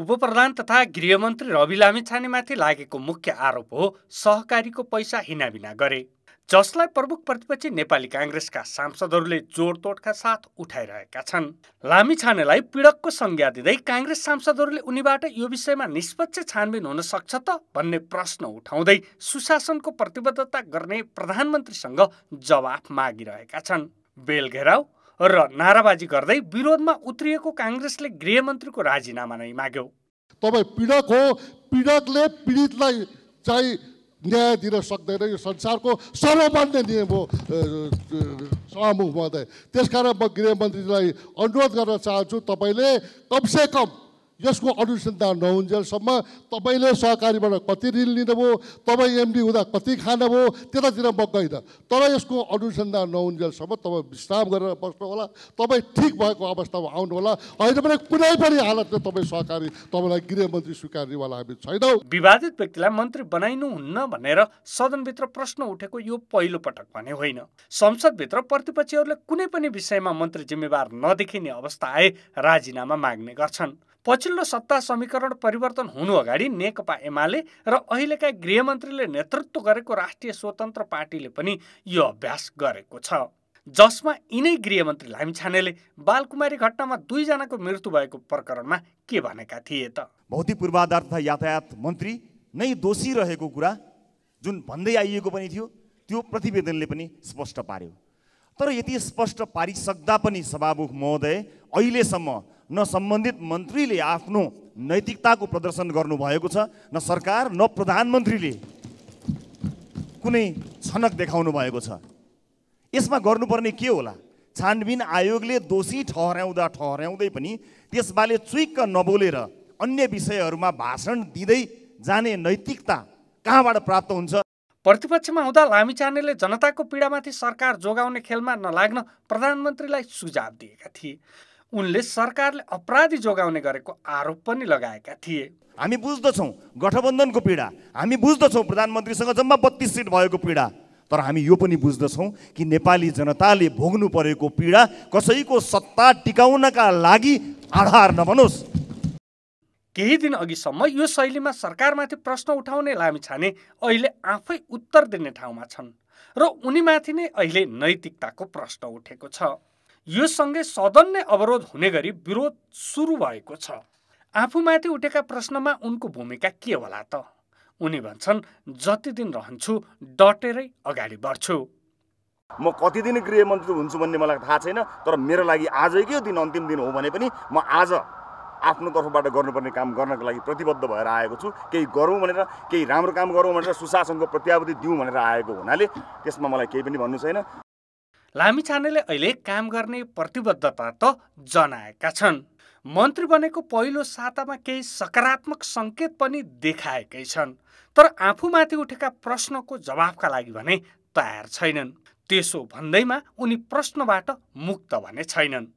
उपप्रधान तथा गृहमन्त्री रवि लामिछानेमाथि लागेको मुख्य आरोप हो सहकारीको पैसा हिनाबिना गरे जसलाई प्रमुख प्रतिपक्षी नेपाली काङ्ग्रेसका सांसदहरूले जोडतोडका साथ उठाइरहेका छन् लामिछानेलाई पीडकको संज्ञा दिँदै काङ्ग्रेस सांसदहरूले उनीबाट यो विषयमा निष्पक्ष छानबिन हुन सक्छ त भन्ने प्रश्न उठाउँदै सुशासनको प्रतिबद्धता गर्ने प्रधानमन्त्रीसँग जवाफ मागिरहेका छन् बेल र नाराबाजी गर्दै विरोधमा उत्रिएको काङ्ग्रेसले गृहमन्त्रीको राजीनामा नै माग्यो तपाईँ पीडक हो पीडकले पीडितलाई चाहिँ न्याय दिन सक्दैन यो संसारको सर्वमान्य नियम हो सभामुख महोदय त्यसकारण म गृहमन्त्रीलाई अनुरोध गर्न चाहन्छु तपाईँले कमसे कम यसको अनुसन्धान नहुन्जेलसम्म तपाईँले सहकारीबाट कति ऋण लिनुभयो तपाईँ एमडी हुँदा कति खानुभयो त्यतातिर गइनँ तर यसको अनुसन्धान नहुन्जेलसम्म तपाईँ विश्राम गरेर बस्नुहोला तपाईँ ठिक भएको अवस्थामा आउनुहोला होइन भने कुनै पनि हालतले तपाईँ सहकारी तपाईँलाई गृहमन्त्री स्वीकार्नेवाला हामी छैनौँ विवादित व्यक्तिलाई मन्त्री बनाइनुहुन्न भनेर सदनभित्र प्रश्न उठेको यो पहिलो पटक भने होइन संसदभित्र प्रतिपक्षीहरूले कुनै पनि विषयमा मन्त्री जिम्मेवार नदेखिने अवस्था आए राजीनामा माग्ने गर्छन् पछिल्लो सत्ता समीकरण परिवर्तन हुनु अगाडि नेकपा एमाले र अहिलेका गृहमन्त्रीले नेतृत्व गरेको राष्ट्रिय स्वतन्त्र पार्टीले पनि यो अभ्यास गरेको छ जसमा यिनै गृहमन्त्री लामिछानेले बालकुमारी घटनामा दुईजनाको मृत्यु भएको प्रकरणमा के भनेका थिए त भौतिक पूर्वाधार तथा यातायात मन्त्री नै दोषी रहेको कुरा जुन भन्दै आइएको पनि थियो त्यो प्रतिवेदनले पनि स्पष्ट पार्यो तर यति स्पष्ट पारिसक्दा पनि सभामुख महोदय अहिलेसम्म न सम्बन्धित मन्त्रीले आफ्नो नैतिकताको प्रदर्शन गर्नुभएको छ न सरकार न प्रधानमन्त्रीले कुनै छनक देखाउनु भएको छ यसमा गर्नुपर्ने के होला छानबिन आयोगले दोषी ठहर्याउँदा ठहर्याउँदै पनि त्यसबारे चुइक्क नबोलेर अन्य विषयहरूमा भाषण दिँदै जाने नैतिकता कहाँबाट प्राप्त हुन्छ प्रतिपक्षमा हुँदा लामिछानेले जनताको पीडामाथि सरकार जोगाउने खेलमा नलाग्न प्रधानमन्त्रीलाई सुझाव दिएका थिए उनले सरकारले अपराधी जोगाउने गरेको आरोप पनि लगाएका थिए हामी बुझ्दछौँ गठबन्धनको पीडा हामी बुझ्दछौँ प्रधानमन्त्रीसँग जम्मा बत्तिस सिट भएको पीडा तर हामी यो पनि बुझ्दछौँ कि नेपाली जनताले भोग्नु परेको पीडा कसैको सत्ता टिकाउनका लागि आधार नबनोस् केही दिन अघिसम्म यो शैलीमा सरकारमाथि प्रश्न उठाउने लामिछाने अहिले आफै उत्तर दिने ठाउँमा छन् र उनीमाथि नै अहिले नैतिकताको प्रश्न उठेको छ योसँगै सदन नै अवरोध हुने गरी विरोध सुरु भएको छ आफूमाथि उठेका प्रश्नमा उनको भूमिका के होला त उनी भन्छन् जति दिन रहन्छु डटेरै अगाडि बढ्छु म कति दिन गृहमन्त्री हुन्छु भन्ने मलाई थाहा छैन तर मेरो लागि आजकै दिन अन्तिम दिन हो भने पनि म आज आफ्नो तर्फबाट गर्नुपर्ने काम गर्नको लागि प्रतिबद्ध भएर आएको छु केही गरौँ भनेर केही राम्रो काम गरौँ भनेर सुशासनको प्रत्यावधि दिउँ भनेर आएको हुनाले त्यसमा मलाई केही पनि भन्नु छैन लामिछानेले अहिले काम गर्ने प्रतिबद्धता त जनाएका छन् मन्त्री बनेको पहिलो सातामा केही सकारात्मक सङ्केत पनि देखाएकै छन् तर आफूमाथि उठेका प्रश्नको जवाफका लागि भने तयार छैनन् त्यसो भन्दैमा उनी प्रश्नबाट मुक्त भने छैनन्